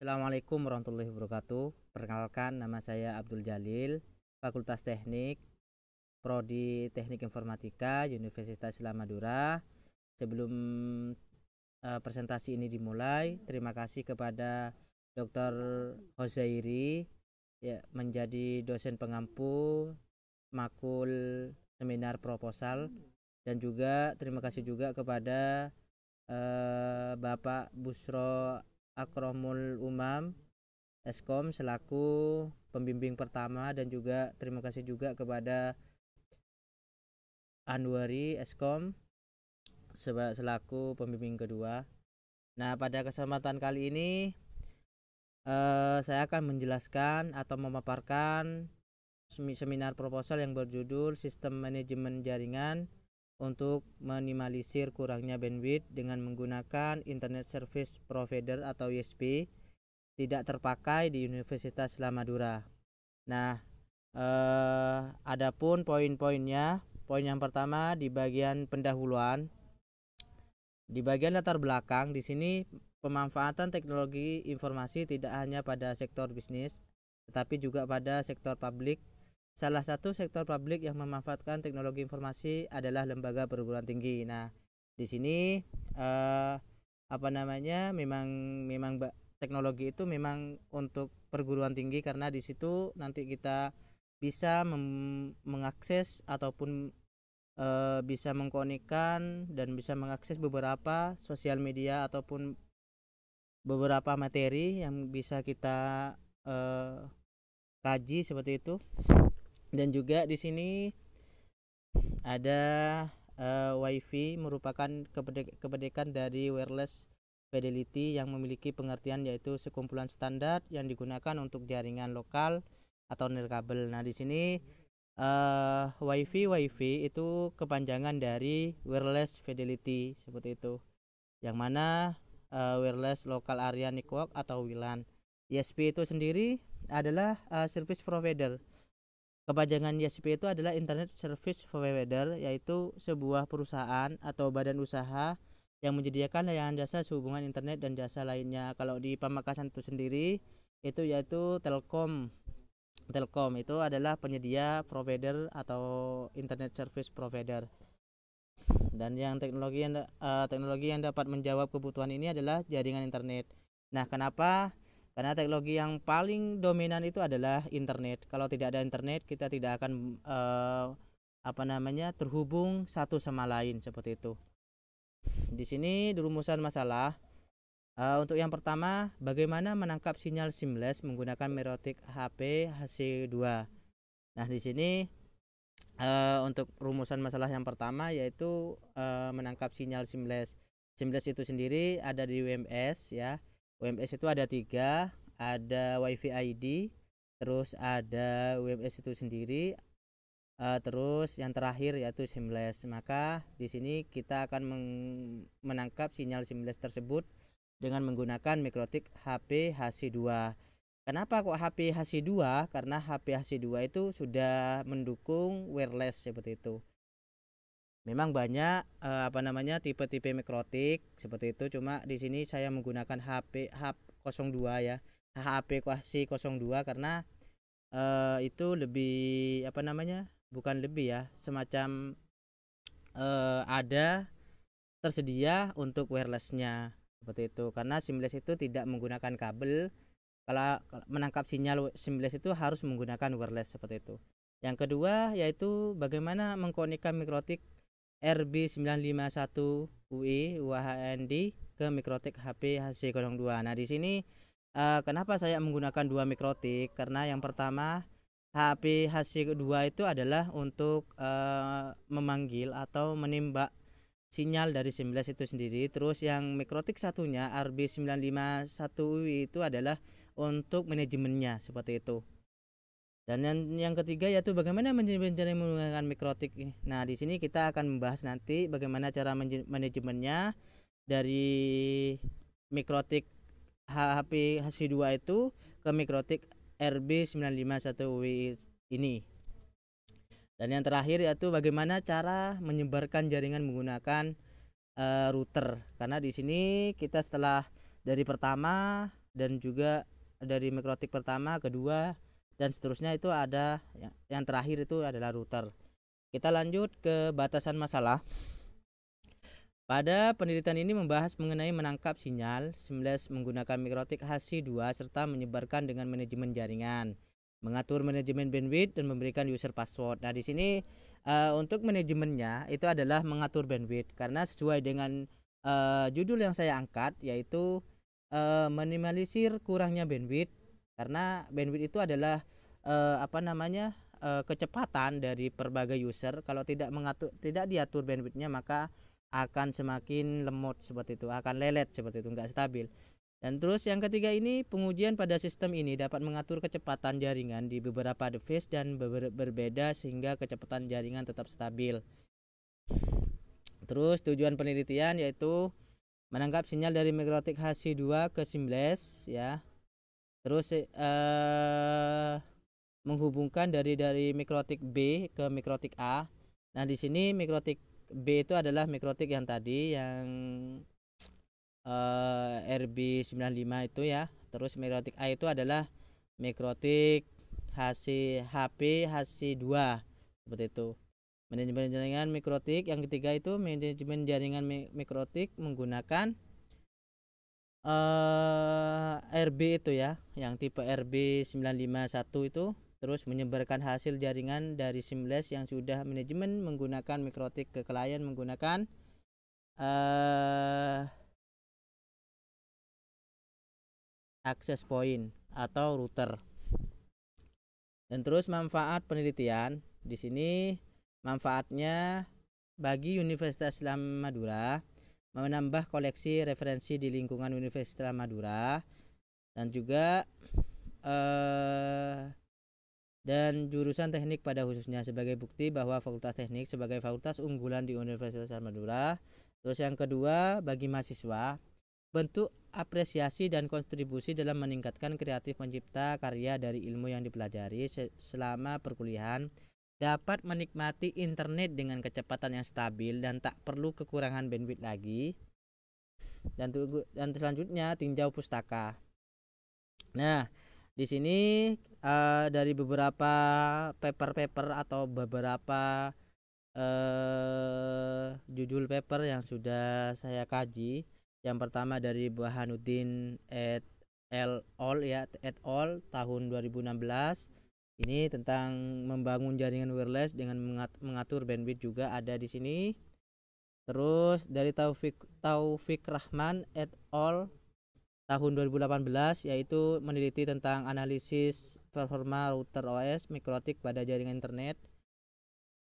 Assalamualaikum warahmatullahi wabarakatuh. Perkenalkan nama saya Abdul Jalil, Fakultas Teknik, Prodi Teknik Informatika, Universitas Islam Madura. Sebelum uh, presentasi ini dimulai, terima kasih kepada Dr. Hozairi ya menjadi dosen pengampu makul seminar proposal dan juga terima kasih juga kepada uh, Bapak Busro Akromul Umam Eskom selaku pembimbing pertama dan juga terima kasih juga kepada Anwari Eskom selaku pembimbing kedua. Nah, pada kesempatan kali ini eh, saya akan menjelaskan atau memaparkan seminar proposal yang berjudul Sistem Manajemen Jaringan untuk minimalisir kurangnya bandwidth dengan menggunakan Internet Service Provider atau ISP tidak terpakai di Universitas Lamadura. Nah, eh, adapun poin-poinnya, poin yang pertama di bagian pendahuluan, di bagian latar belakang di sini pemanfaatan teknologi informasi tidak hanya pada sektor bisnis, tetapi juga pada sektor publik Salah satu sektor publik yang memanfaatkan teknologi informasi adalah lembaga perguruan tinggi. Nah, di sini eh, apa namanya? Memang memang teknologi itu memang untuk perguruan tinggi karena di situ nanti kita bisa mengakses ataupun e, bisa mengkonikan dan bisa mengakses beberapa sosial media ataupun beberapa materi yang bisa kita e, kaji seperti itu dan juga di sini ada uh, WiFi merupakan kepedekan dari wireless fidelity yang memiliki pengertian yaitu sekumpulan standar yang digunakan untuk jaringan lokal atau nirkabel. Nah, di sini uh, eh, WiFi WiFi itu kepanjangan dari wireless fidelity seperti itu. Yang mana uh, wireless local area network atau WLAN. ISP e itu sendiri adalah uh, service provider Kepanjangan ISP itu adalah Internet Service Provider, yaitu sebuah perusahaan atau badan usaha yang menyediakan layanan jasa sehubungan internet dan jasa lainnya. Kalau di pemakasan itu sendiri, itu yaitu Telkom. Telkom itu adalah penyedia provider atau internet service provider. Dan yang teknologi yang uh, teknologi yang dapat menjawab kebutuhan ini adalah jaringan internet. Nah, kenapa karena teknologi yang paling dominan itu adalah internet. Kalau tidak ada internet, kita tidak akan uh, apa namanya terhubung satu sama lain seperti itu. Di sini rumusan masalah. Uh, untuk yang pertama, bagaimana menangkap sinyal seamless menggunakan merotik HP HC2. Nah, di sini uh, untuk rumusan masalah yang pertama yaitu uh, menangkap sinyal seamless. Seamless itu sendiri ada di WMS ya. WMS itu ada tiga ada WiFi ID terus ada WMS itu sendiri uh, terus yang terakhir yaitu seamless maka di sini kita akan menangkap sinyal seamless tersebut dengan menggunakan mikrotik HP HC2 Kenapa kok HP HC2? Karena HP HC2 itu sudah mendukung wireless seperti itu. Memang banyak uh, apa namanya tipe-tipe mikrotik seperti itu cuma di sini saya menggunakan HP HP 02 ya. HP Quasi 02 karena uh, itu lebih apa namanya? bukan lebih ya, semacam uh, ada tersedia untuk wirelessnya seperti itu karena simless itu tidak menggunakan kabel kalau menangkap sinyal simless itu harus menggunakan wireless seperti itu yang kedua yaitu bagaimana mengkonekkan mikrotik RB951 UI UHND ke mikrotik HP HC02. Nah, di sini uh, kenapa saya menggunakan dua mikrotik? Karena yang pertama HP HC2 itu adalah untuk uh, memanggil atau menimba sinyal dari sembilan itu sendiri. Terus yang mikrotik satunya RB951 UI itu adalah untuk manajemennya seperti itu. Dan yang, yang ketiga yaitu bagaimana manajemen menggunakan mikrotik. Nah, di sini kita akan membahas nanti bagaimana cara manajemennya dari mikrotik HP HC2 itu ke mikrotik RB951W ini. Dan yang terakhir yaitu bagaimana cara menyebarkan jaringan menggunakan uh, router. Karena di sini kita setelah dari pertama dan juga dari mikrotik pertama, kedua, dan seterusnya itu ada yang, yang terakhir itu adalah router kita lanjut ke batasan masalah pada penelitian ini membahas mengenai menangkap sinyal, 19 menggunakan mikrotik HC2 serta menyebarkan dengan manajemen jaringan, mengatur manajemen bandwidth dan memberikan user password. Nah, di sini uh, untuk manajemennya itu adalah mengatur bandwidth karena sesuai dengan uh, judul yang saya angkat yaitu uh, minimalisir kurangnya bandwidth karena bandwidth itu adalah uh, apa namanya uh, kecepatan dari berbagai user kalau tidak mengatur tidak diatur bandwidthnya maka akan semakin lemot seperti itu akan lelet seperti itu nggak stabil dan terus yang ketiga ini pengujian pada sistem ini dapat mengatur kecepatan jaringan di beberapa device dan ber berbeda sehingga kecepatan jaringan tetap stabil. Terus tujuan penelitian yaitu menangkap sinyal dari mikrotik HC2 ke seamless ya terus uh, menghubungkan dari dari mikrotik B ke mikrotik A nah di sini mikrotik B itu adalah mikrotik yang tadi yang eh, uh, RB95 itu ya terus mikrotik A itu adalah mikrotik HP HC2 seperti itu manajemen jaringan mikrotik yang ketiga itu manajemen jaringan mikrotik menggunakan uh, eh, RB itu ya, yang tipe RB 951 itu terus menyebarkan hasil jaringan dari seamless yang sudah manajemen menggunakan mikrotik ke klien menggunakan uh, access point atau router. Dan terus manfaat penelitian di sini manfaatnya bagi Universitas Islam Madura menambah koleksi referensi di lingkungan Universitas Madura dan juga eh, dan jurusan teknik pada khususnya sebagai bukti bahwa Fakultas Teknik sebagai fakultas unggulan di Universitas Madura. Terus yang kedua bagi mahasiswa bentuk apresiasi dan kontribusi dalam meningkatkan kreatif mencipta karya dari ilmu yang dipelajari selama perkuliahan dapat menikmati internet dengan kecepatan yang stabil dan tak perlu kekurangan bandwidth lagi. Dan, tunggu dan selanjutnya tinjau pustaka. Nah, di sini uh, dari beberapa paper-paper atau beberapa uh, judul paper yang sudah saya kaji. Yang pertama dari Bahanuddin et al. ya et al. tahun 2016 ini tentang membangun jaringan wireless dengan mengatur bandwidth juga ada di sini. Terus dari Taufik Taufik Rahman et al tahun 2018 yaitu meneliti tentang analisis performa router OS mikrotik pada jaringan internet.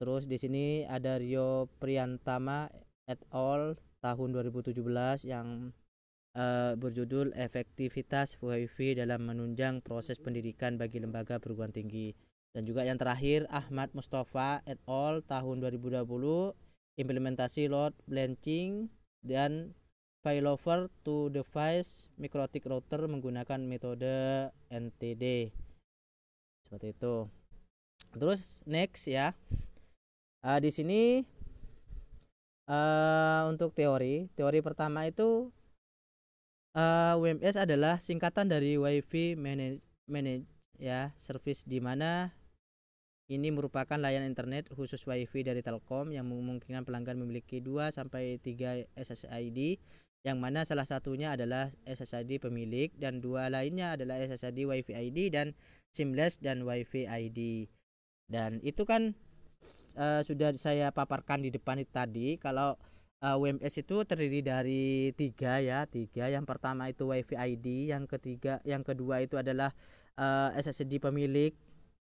Terus di sini ada Rio Priantama et al tahun 2017 yang uh, berjudul efektivitas WiFi dalam menunjang proses pendidikan bagi lembaga perguruan tinggi dan juga yang terakhir Ahmad Mustafa et al tahun 2020 implementasi load balancing dan failover to device mikrotik router menggunakan metode NTD seperti itu terus next ya uh, di sini uh, untuk teori teori pertama itu uh, eh, WMS adalah singkatan dari WiFi Manage, Manage ya service di mana ini merupakan layanan internet khusus WiFi dari Telkom yang memungkinkan pelanggan memiliki 2 sampai 3 SSID yang mana salah satunya adalah SSID pemilik dan dua lainnya adalah SSID WiFi ID dan Simless dan WiFi ID. Dan itu kan uh, sudah saya paparkan di depan tadi kalau uh, eh, WMS itu terdiri dari tiga ya tiga yang pertama itu WiFi ID yang ketiga yang kedua itu adalah uh, eh, SSD pemilik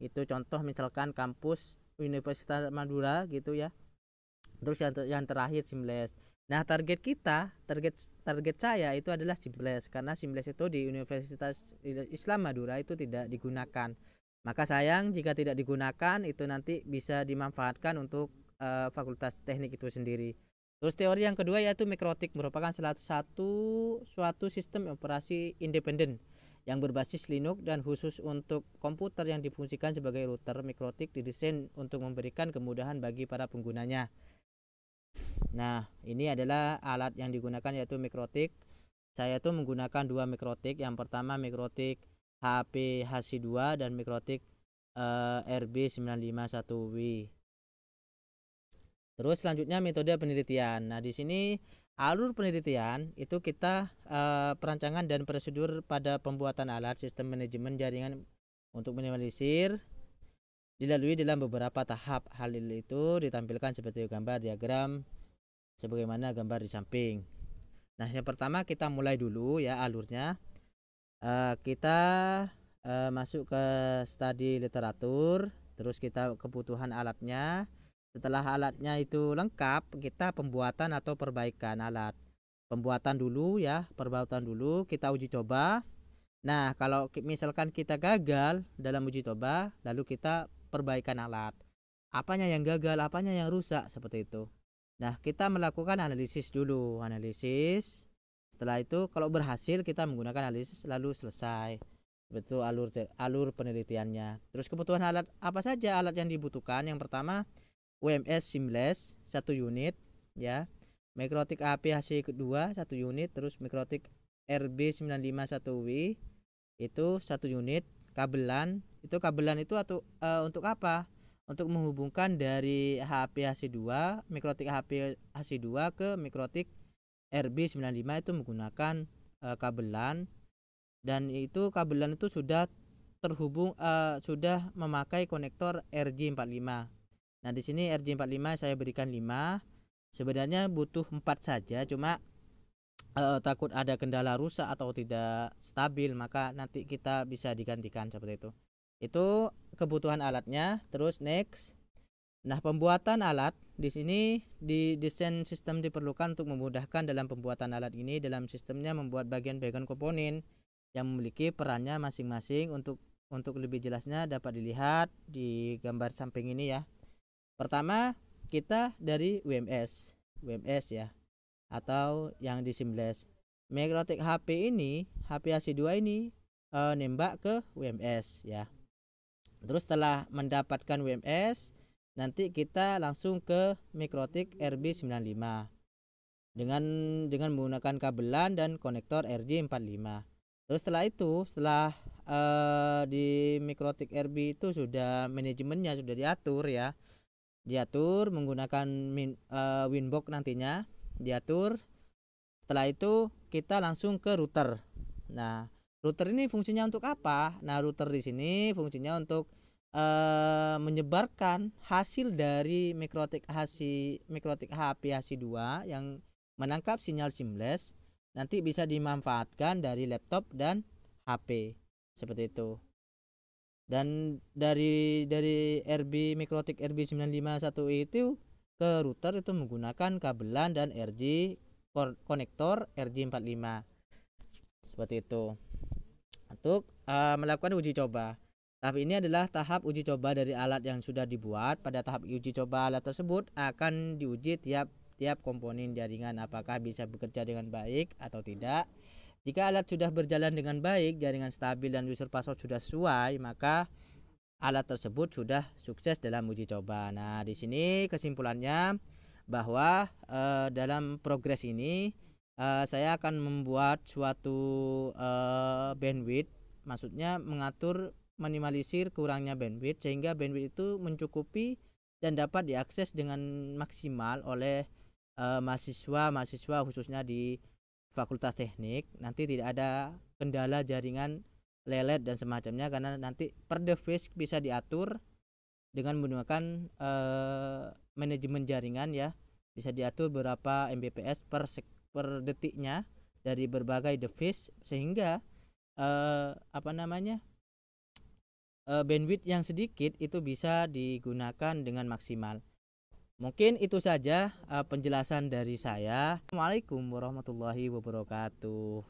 itu contoh misalkan kampus Universitas Madura gitu ya terus yang, ter yang terakhir simless nah target kita target target saya itu adalah simless karena simless itu di Universitas Islam Madura itu tidak digunakan maka sayang jika tidak digunakan itu nanti bisa dimanfaatkan untuk uh, fakultas teknik itu sendiri Terus teori yang kedua yaitu mikrotik merupakan salah satu suatu sistem operasi independen yang berbasis Linux dan khusus untuk komputer yang difungsikan sebagai router mikrotik didesain untuk memberikan kemudahan bagi para penggunanya. Nah, ini adalah alat yang digunakan yaitu mikrotik. Saya itu menggunakan dua mikrotik. Yang pertama mikrotik HP HC2 dan mikrotik eh, RB951W. Terus selanjutnya metode penelitian. Nah, di sini alur penelitian itu kita uh, perancangan dan prosedur pada pembuatan alat sistem manajemen jaringan untuk minimalisir dilalui dalam beberapa tahap. Hal itu ditampilkan seperti gambar diagram sebagaimana gambar di samping. Nah, yang pertama kita mulai dulu ya alurnya. Uh, kita uh, masuk ke studi literatur, terus kita kebutuhan alatnya setelah alatnya itu lengkap, kita pembuatan atau perbaikan alat. Pembuatan dulu ya, perbautan dulu, kita uji coba. Nah, kalau misalkan kita gagal dalam uji coba, lalu kita perbaikan alat. Apanya yang gagal, apanya yang rusak, seperti itu. Nah, kita melakukan analisis dulu, analisis. Setelah itu, kalau berhasil kita menggunakan analisis lalu selesai betul alur alur penelitiannya. Terus kebutuhan alat apa saja alat yang dibutuhkan? Yang pertama, UMS seamless satu unit ya mikrotik hc kedua satu unit terus mikrotik RB951W itu satu unit kabelan itu kabelan itu atau e, eh, untuk apa untuk menghubungkan dari hc 2 mikrotik hc 2 ke mikrotik RB95 itu menggunakan e, kabelan dan itu kabelan itu sudah terhubung uh, sudah memakai konektor RJ45 Nah, di sini RJ45 saya berikan 5. Sebenarnya butuh 4 saja, cuma uh, takut ada kendala rusak atau tidak stabil, maka nanti kita bisa digantikan seperti itu. Itu kebutuhan alatnya. Terus next. Nah, pembuatan alat di sini di desain sistem diperlukan untuk memudahkan dalam pembuatan alat ini dalam sistemnya membuat bagian-bagian komponen yang memiliki perannya masing-masing untuk untuk lebih jelasnya dapat dilihat di gambar samping ini ya. Pertama, kita dari WMS, WMS ya, atau yang di seamless. Magnetic HP ini, HP AC2 ini e, nembak ke WMS ya. Terus setelah mendapatkan WMS, nanti kita langsung ke Mikrotik RB95 dengan dengan menggunakan kabelan dan konektor RJ45. Terus setelah itu, setelah e, di Mikrotik RB itu sudah manajemennya sudah diatur ya diatur menggunakan min, uh, winbox nantinya diatur setelah itu kita langsung ke router nah router ini fungsinya untuk apa nah router di sini fungsinya untuk uh, menyebarkan hasil dari mikrotik HC mikrotik HP HC2 yang menangkap sinyal seamless nanti bisa dimanfaatkan dari laptop dan HP seperti itu dan dari dari RB Mikrotik RB951 itu ke router itu menggunakan kabelan dan RG konektor RG45 seperti itu untuk uh, melakukan uji coba tahap ini adalah tahap uji coba dari alat yang sudah dibuat pada tahap uji coba alat tersebut akan diuji tiap tiap komponen jaringan apakah bisa bekerja dengan baik atau tidak jika alat sudah berjalan dengan baik, jaringan stabil dan user password sudah sesuai, maka alat tersebut sudah sukses dalam uji coba. Nah, di sini kesimpulannya bahwa e, dalam progres ini e, saya akan membuat suatu e, bandwidth, maksudnya mengatur minimalisir kurangnya bandwidth sehingga bandwidth itu mencukupi dan dapat diakses dengan maksimal oleh mahasiswa-mahasiswa khususnya di Fakultas Teknik nanti tidak ada kendala jaringan lelet dan semacamnya karena nanti per device bisa diatur dengan menggunakan uh, manajemen jaringan ya bisa diatur berapa Mbps per per detiknya dari berbagai device sehingga uh, apa namanya uh, bandwidth yang sedikit itu bisa digunakan dengan maksimal Mungkin itu saja uh, penjelasan dari saya. Assalamualaikum warahmatullahi wabarakatuh.